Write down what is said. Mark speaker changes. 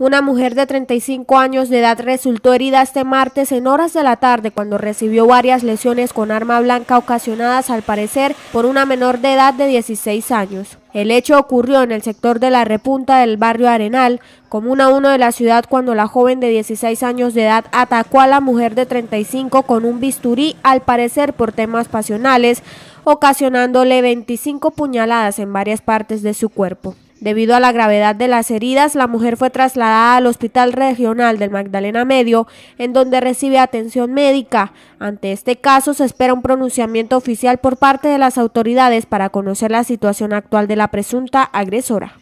Speaker 1: Una mujer de 35 años de edad resultó herida este martes en horas de la tarde cuando recibió varias lesiones con arma blanca ocasionadas al parecer por una menor de edad de 16 años. El hecho ocurrió en el sector de la repunta del barrio Arenal, comuna 1 de la ciudad, cuando la joven de 16 años de edad atacó a la mujer de 35 con un bisturí, al parecer por temas pasionales, ocasionándole 25 puñaladas en varias partes de su cuerpo. Debido a la gravedad de las heridas, la mujer fue trasladada al Hospital Regional del Magdalena Medio, en donde recibe atención médica. Ante este caso se espera un pronunciamiento oficial por parte de las autoridades para conocer la situación actual de la presunta agresora.